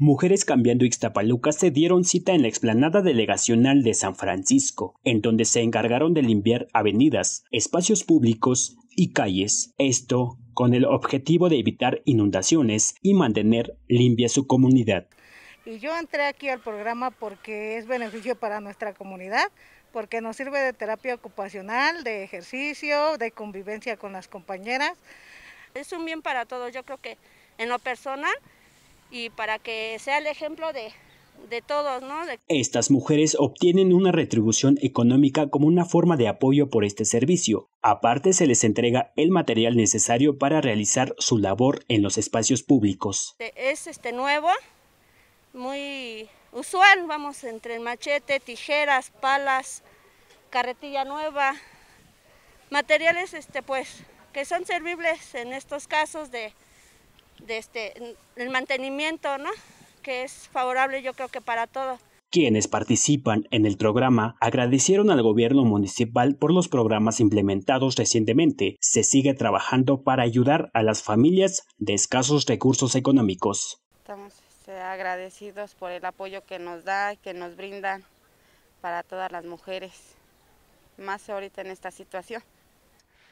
Mujeres Cambiando Ixtapaluca se dieron cita en la explanada delegacional de San Francisco, en donde se encargaron de limpiar avenidas, espacios públicos y calles. Esto con el objetivo de evitar inundaciones y mantener limpia su comunidad. Y yo entré aquí al programa porque es beneficio para nuestra comunidad, porque nos sirve de terapia ocupacional, de ejercicio, de convivencia con las compañeras. Es un bien para todos, yo creo que en lo personal y para que sea el ejemplo de, todos, ¿no? Estas mujeres obtienen una retribución económica como una forma de apoyo por este servicio. Aparte se les entrega el material necesario para realizar su labor en los espacios públicos. Este, es este nuevo, muy usual, vamos, entre el machete, tijeras, palas, carretilla nueva, materiales este pues que son servibles en estos casos de de este, el mantenimiento, ¿no? que es favorable yo creo que para todo. Quienes participan en el programa agradecieron al gobierno municipal por los programas implementados recientemente. Se sigue trabajando para ayudar a las familias de escasos recursos económicos. Estamos este, agradecidos por el apoyo que nos da y que nos brindan para todas las mujeres, más ahorita en esta situación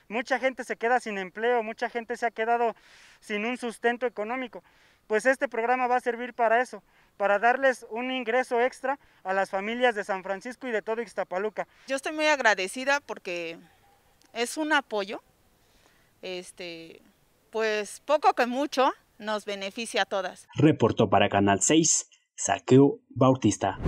mucha gente se queda sin empleo, mucha gente se ha quedado sin un sustento económico. Pues este programa va a servir para eso, para darles un ingreso extra a las familias de San Francisco y de todo Ixtapaluca. Yo estoy muy agradecida porque es un apoyo, este, pues poco que mucho nos beneficia a todas. Reportó para Canal 6, Saqueo Bautista.